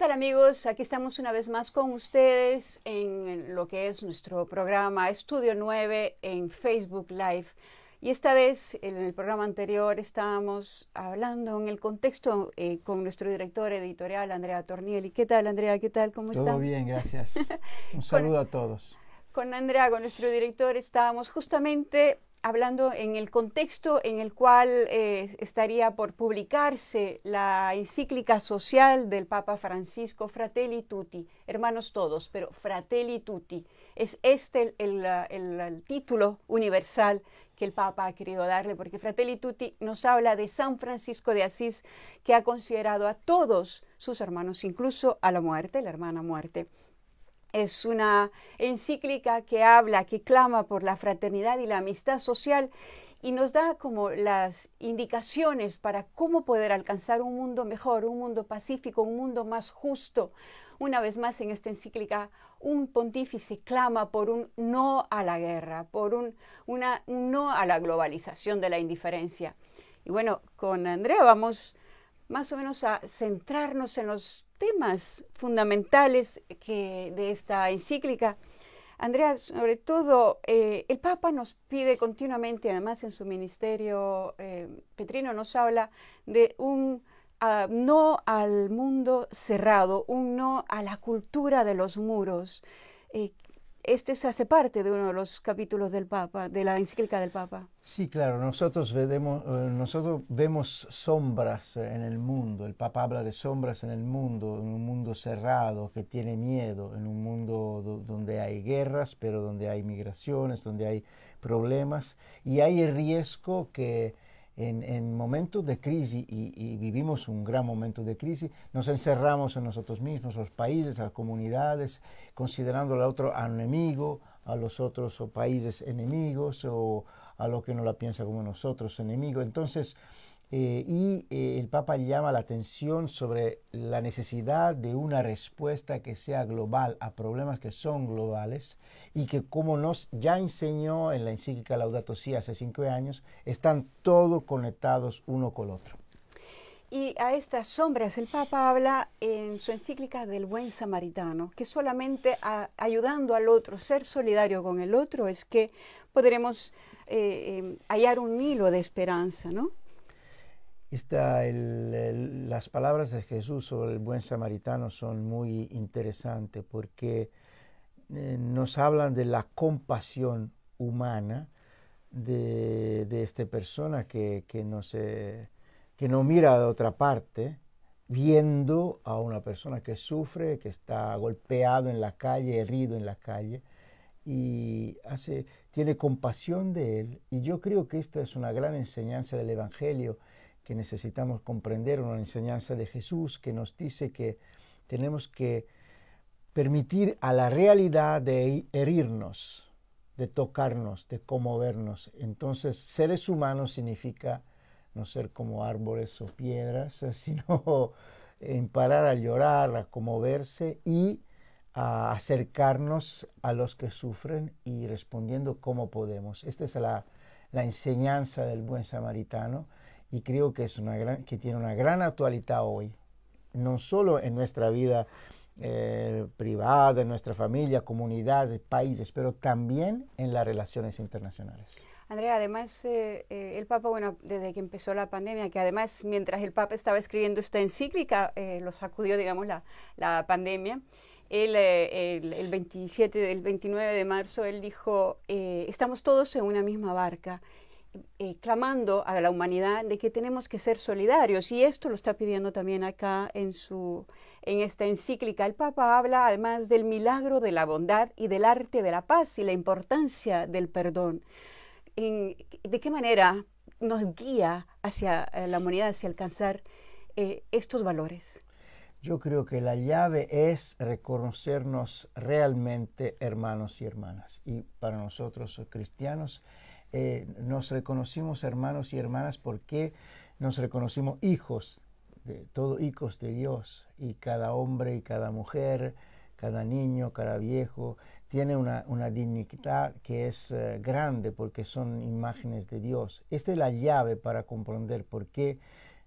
¿Qué tal amigos? Aquí estamos una vez más con ustedes en lo que es nuestro programa Estudio 9 en Facebook Live. Y esta vez, en el programa anterior, estábamos hablando en el contexto eh, con nuestro director editorial, Andrea Tornielli. ¿Qué tal, Andrea? ¿Qué tal? ¿Cómo estás? Todo bien, gracias. Un saludo a todos. Con Andrea, con nuestro director, estábamos justamente hablando en el contexto en el cual eh, estaría por publicarse la encíclica social del Papa Francisco, Fratelli Tutti, hermanos todos, pero Fratelli Tutti, es este el, el título universal que el Papa ha querido darle, porque Fratelli Tutti nos habla de San Francisco de Asís, que ha considerado a todos sus hermanos, incluso a la muerte, la hermana muerte, es una encíclica que habla, que clama por la fraternidad y la amistad social y nos da como las indicaciones para cómo poder alcanzar un mundo mejor, un mundo pacífico, un mundo más justo. Una vez más en esta encíclica, un pontífice clama por un no a la guerra, por un, una, no a la globalización de la indiferencia. Y bueno, con Andrea vamos más o menos a centrarnos en los temas fundamentales que, de esta encíclica. Andrea, sobre todo, eh, el Papa nos pide continuamente, además en su ministerio, eh, Petrino nos habla de un ah, no al mundo cerrado, un no a la cultura de los muros. Eh, este se hace parte de uno de los capítulos del Papa, de la encíclica del Papa. Sí, claro, nosotros, eh, nosotros vemos sombras en el mundo, el Papa habla de sombras en el mundo, en un mundo cerrado que tiene miedo, en un mundo donde hay guerras, pero donde hay migraciones, donde hay problemas, y hay el riesgo que en, momentos de crisis, y, vivimos un gran momento de crisis, nos encerramos en nosotros mismos, los países, las comunidades, considerando al otro enemigo, a los otros o países enemigos o a lo que no la piensa como nosotros, enemigo. Entonces, eh, y eh, el Papa llama la atención sobre la necesidad de una respuesta que sea global a problemas que son globales y que como nos ya enseñó en la encíclica Laudato Si hace cinco años, están todos conectados uno con el otro. Y a estas sombras el Papa habla en su encíclica del buen samaritano, que solamente ayudando al otro, ser solidario con el otro, es que podremos eh, hallar un hilo de esperanza, ¿no? las palabras de Jesús sobre el buen samaritano son muy interesantes porque eh, nos hablan de la compasión humana de, esta persona que, no se, que no mira de otra parte, viendo a una persona que sufre, que está golpeado en la calle, herido en la calle, y hace, tiene compasión de él. Y yo creo que esta es una gran enseñanza del Evangelio que necesitamos comprender, una enseñanza de Jesús que nos dice que tenemos que permitir a la realidad de herirnos, de tocarnos, de conmovernos. Entonces, seres humanos significa no ser como árboles o piedras, sino imparar a llorar, a conmoverse y a acercarnos a los que sufren y respondiendo como podemos. Esta es la enseñanza del buen samaritano y creo que, es una que tiene una gran actualidad hoy, no solo en nuestra vida eh, privada, en nuestra familia, comunidades, países, pero también en las relaciones internacionales. Andrea, además eh, eh, el Papa, bueno, desde que empezó la pandemia, que además mientras el Papa estaba escribiendo esta encíclica, lo sacudió, digamos, la, pandemia. el, el, 27, el 29 de marzo, él dijo, estamos todos en una misma barca eh, clamando a la humanidad de que tenemos que ser solidarios y esto lo está pidiendo también acá en su en esta encíclica el Papa habla además del milagro de la bondad y del arte de la paz y la importancia del perdón en, de qué manera nos guía hacia eh, la humanidad hacia alcanzar eh, estos valores yo creo que la llave es reconocernos realmente hermanos y hermanas y para nosotros cristianos eh, nos reconocimos hermanos y hermanas, porque nos reconocimos hijos, de, hijos de Dios, y cada hombre y cada mujer, cada niño, cada viejo, tiene una, dignidad que es eh, grande porque son imágenes de Dios. Esta es la llave para comprender por qué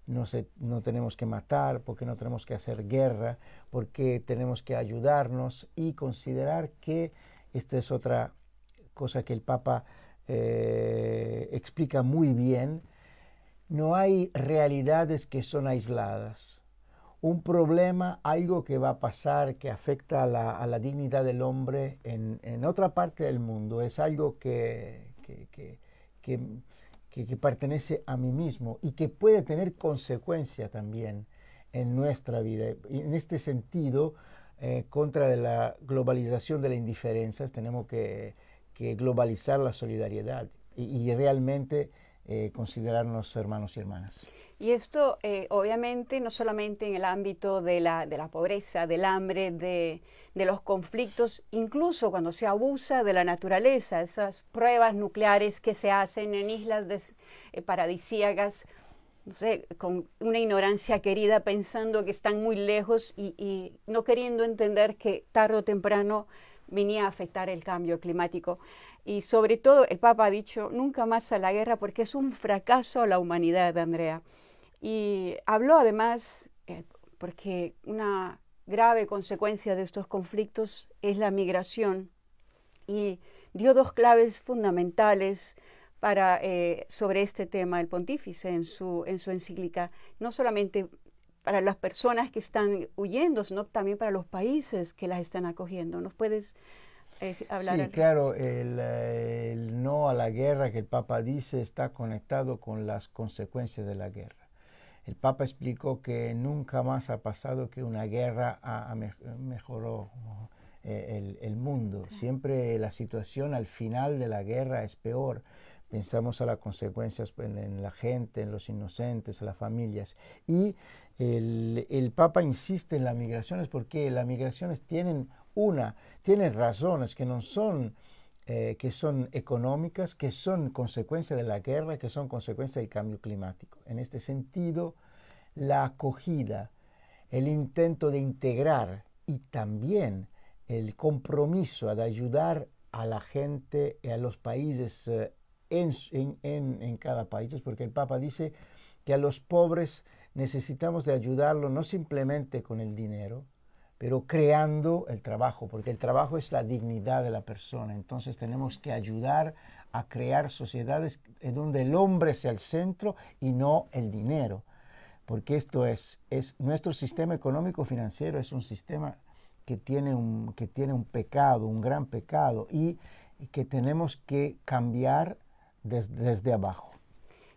no, no tenemos que matar, por qué no tenemos que hacer guerra, por qué tenemos que ayudarnos y considerar que esta es otra cosa que el Papa eh, explica muy bien, no hay realidades que son aisladas. Un problema, algo que va a pasar, que afecta a la, dignidad del hombre en, otra parte del mundo, es algo que, que, pertenece a mí mismo y que puede tener consecuencia también en nuestra vida. En este sentido, eh, contra de la globalización de la indiferencia, tenemos que que globalizar la solidaridad y, realmente eh, considerarnos hermanos y hermanas. Y esto, eh, obviamente, no solamente en el ámbito de la, de la pobreza, del hambre, de, los conflictos, incluso cuando se abusa de la naturaleza, esas pruebas nucleares que se hacen en islas eh, paradisíacas, con una ignorancia querida, pensando que están muy lejos y no queriendo entender que tarde o temprano venía a afectar el cambio climático. Y sobre todo el Papa ha dicho nunca más a la guerra porque es un fracaso a la humanidad, Andrea. Y habló además, eh, porque una grave consecuencia de estos conflictos es la migración. Y dio dos claves fundamentales para, eh, sobre este tema el pontífice en su, en su encíclica. No solamente para las personas que están huyendo, sino también para los países que las están acogiendo. ¿Nos puedes eh, hablar? Sí, claro, eh, el, no a la guerra que el Papa dice está conectado con las consecuencias de la guerra. El Papa explicó que nunca más ha pasado que una guerra mejoró eh, el, mundo. Siempre la situación al final de la guerra es peor pensamos a las consecuencias pues, en, la gente, en los inocentes, en las familias. Y el, Papa insiste en las migraciones porque las migraciones tienen una, tienen razones que no son eh, que son económicas, que son consecuencia de la guerra, que son consecuencia del cambio climático. En este sentido, la acogida, el intento de integrar y también el compromiso de ayudar a la gente y a los países eh, en, cada país, es porque el Papa dice que a los pobres necesitamos de ayudarlo no simplemente con el dinero, pero creando el trabajo, porque el trabajo es la dignidad de la persona. Entonces tenemos que ayudar a crear sociedades en donde el hombre sea el centro y no el dinero, porque esto es, es nuestro sistema económico financiero es un sistema que tiene un, que tiene un pecado, un gran pecado, y que tenemos que cambiar desde abajo.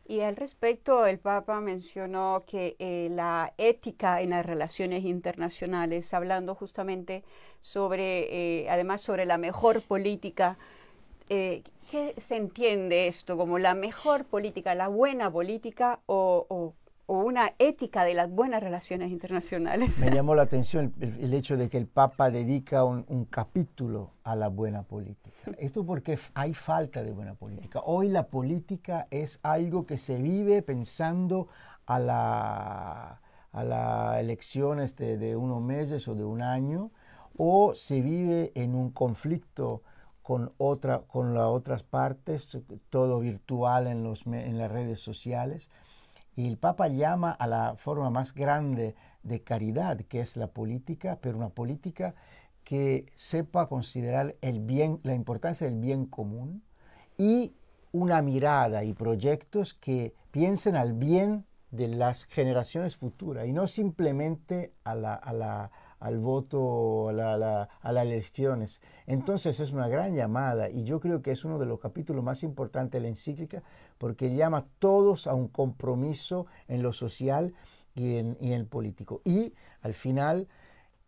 Y al respecto, el Papa mencionó que eh, la ética en las relaciones internacionales, hablando justamente sobre, eh, además, sobre la mejor política. Eh, ¿Qué se entiende esto como la mejor política, la buena política o o una ética de las buenas relaciones internacionales. Me llamó la atención el, hecho de que el Papa dedica un, capítulo a la buena política. Esto porque hay falta de buena política. Hoy la política es algo que se vive pensando a la a las elecciones de, de, unos meses o de un año, o se vive en un conflicto con, otra, con las otras partes, todo virtual en, los, en las redes sociales. Y el Papa llama a la forma más grande de caridad, que es la política, pero una política que sepa considerar el bien, la importancia del bien común y una mirada y proyectos que piensen al bien de las generaciones futuras y no simplemente a la al voto, a, las elecciones. Entonces es una gran llamada y yo creo que es uno de los capítulos más importantes de la encíclica porque llama a todos a un compromiso en lo social y en, y político. Y al final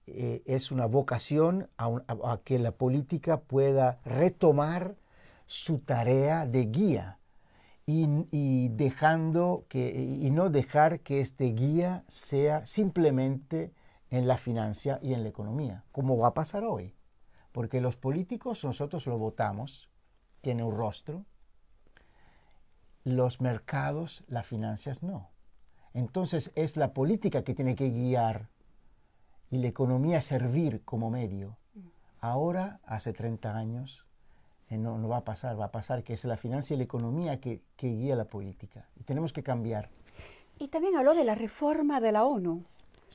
eh, es una vocación a, que la política pueda retomar su tarea de guía dejando que, y no dejar que este guía sea simplemente en la financia y en la economía, como va a pasar hoy. Porque los políticos nosotros los votamos, tiene un rostro, los mercados, las finanzas no. Entonces es la política que tiene que guiar y la economía servir como medio. Ahora, hace 30 años, eh, no, va a pasar, va a pasar que es la financia y la economía que, que guía la política. Y tenemos que cambiar. Y también habló de la reforma de la ONU.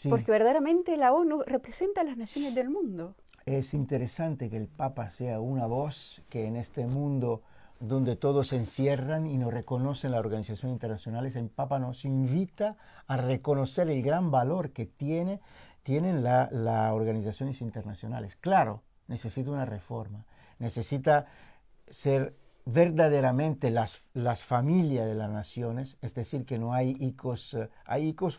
Porque verdaderamente la ONU representa a las naciones del mundo. Es interesante que el Papa sea una voz que en este mundo donde todos se encierran y no reconocen las organizaciones internacionales, el Papa nos invita a reconocer el gran valor que tiene, tienen las organizaciones internacionales. Claro, necesita una reforma, necesita ser verdaderamente las, familias de las naciones, es decir, que no hay hijos, eh, hay hijos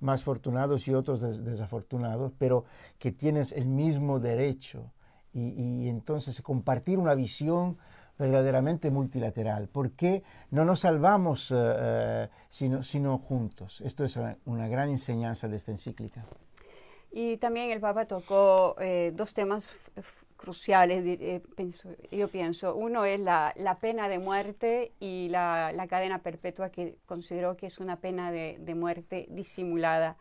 más afortunados y otros desafortunados, pero que tienes el mismo derecho y, entonces compartir una visión verdaderamente multilateral. porque no nos salvamos eh, eh, sino juntos? Esto es una gran enseñanza de esta encíclica. Y también el Papa tocó eh, dos temas cruciales, eh, yo pienso. Uno es la, pena de muerte y la, cadena perpetua, que consideró que es una pena de, muerte disimulada.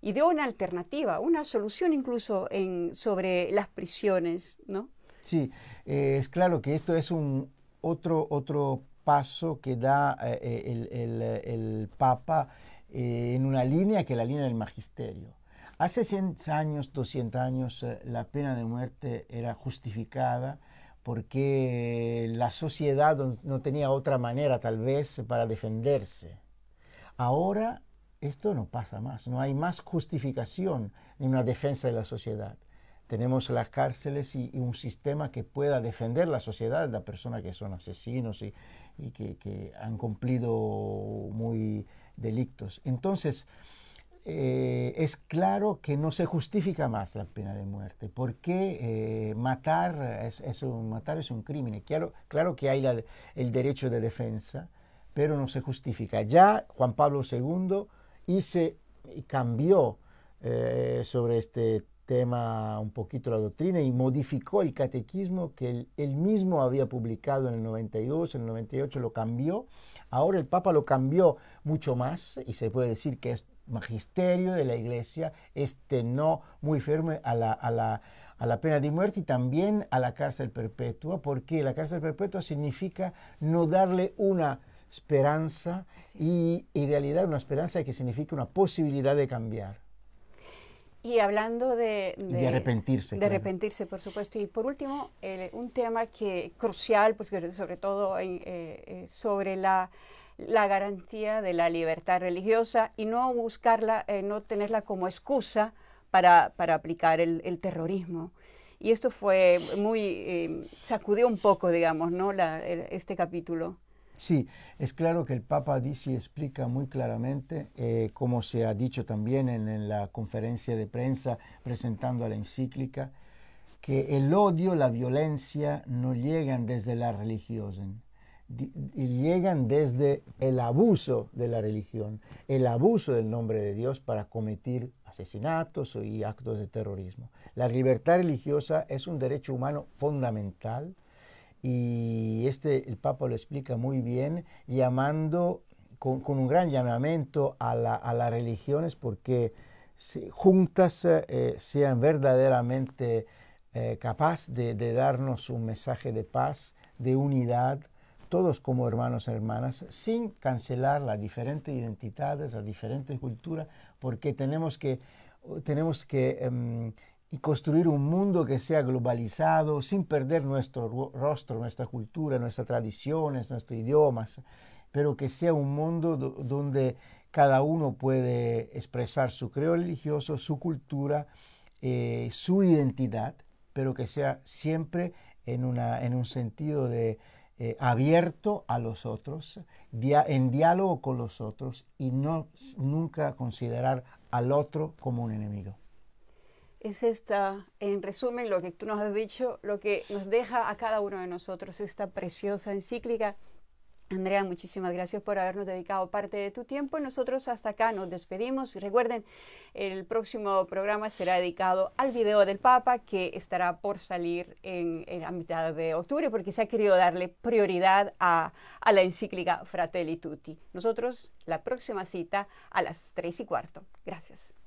Y dio una alternativa, una solución incluso sobre las prisiones, ¿no? Sí, eh, es claro que esto es un otro, otro paso que da el, el Papa en una línea que es la línea del magisterio Hace 100 años, 200 años, eh, la pena de muerte era justificada porque la sociedad no tenía otra manera tal vez para defenderse. Ahora esto no pasa más, no hay más justificación ni una defensa de la sociedad. Tenemos las cárceles y, un sistema que pueda defender la sociedad de las personas que son asesinos y, que, han cumplido muy delitos. Entonces, eh, es claro que no se justifica más la pena de muerte, porque eh, matar, es, un, matar es un crimen. claro, que hay el derecho de defensa, pero no se justifica. Ya Juan Pablo II hice, cambió eh, sobre este tema un poquito la doctrina y modificó el catequismo que él, él, mismo había publicado en el 92, en el 98 lo cambió. Ahora el Papa lo cambió mucho más y se puede decir que es magisterio de la iglesia, este no muy firme a la, a la, a la pena de muerte y también a la cárcel perpetua, porque la cárcel perpetua significa no darle una esperanza y en realidad una esperanza que significa una posibilidad de cambiar. Y hablando de... De, arrepentirse. De arrepentirse, por supuesto. Y por último, un tema que crucial, pues, sobre todo eh, eh, sobre la la garantía de la libertad religiosa y no buscarla, eh, no tenerla como excusa para, aplicar el, terrorismo. Y esto fue muy, em, sacudió un poco, digamos, ¿no? este capítulo. Sí, es claro que el Papa dice y explica muy claramente, eh, como se ha dicho también en, la conferencia de prensa presentando a la encíclica, que el odio, la violencia no llegan desde la religiosa llegan desde el abuso de la religión, el abuso del nombre de Dios para cometer asesinatos y actos de terrorismo. La libertad religiosa es un derecho humano fundamental y este el Papa lo explica muy bien llamando con, un gran llamamiento a, las religiones porque juntas eh, eh, sean verdaderamente eh, capaz capaces de darnos un mensaje de paz, de unidad todos como hermanos y e hermanas, sin cancelar las diferentes identidades, las diferentes culturas, porque tenemos que, tenemos que em, construir un mundo que sea globalizado, sin perder nuestro rostro, nuestra cultura, nuestras tradiciones, nuestros idiomas, pero que sea un mundo donde cada uno puede expresar su creo religioso, su cultura, eh, su identidad, pero que sea siempre en, una, en un sentido de eh, abierto a los otros, en diálogo con los otros y no nunca considerar al otro como un enemigo. Es esta, en resumen, lo que tú nos has dicho, lo que nos deja a cada uno de nosotros esta preciosa encíclica Andrea, muchísimas gracias por habernos dedicado parte de tu tiempo. Nosotros hasta acá nos despedimos. Recuerden, el próximo programa será dedicado al video del Papa que estará por salir en, a mitad de octubre porque se ha querido darle prioridad a, la encíclica Fratelli Tutti. Nosotros la próxima cita a las tres y cuarto. Gracias.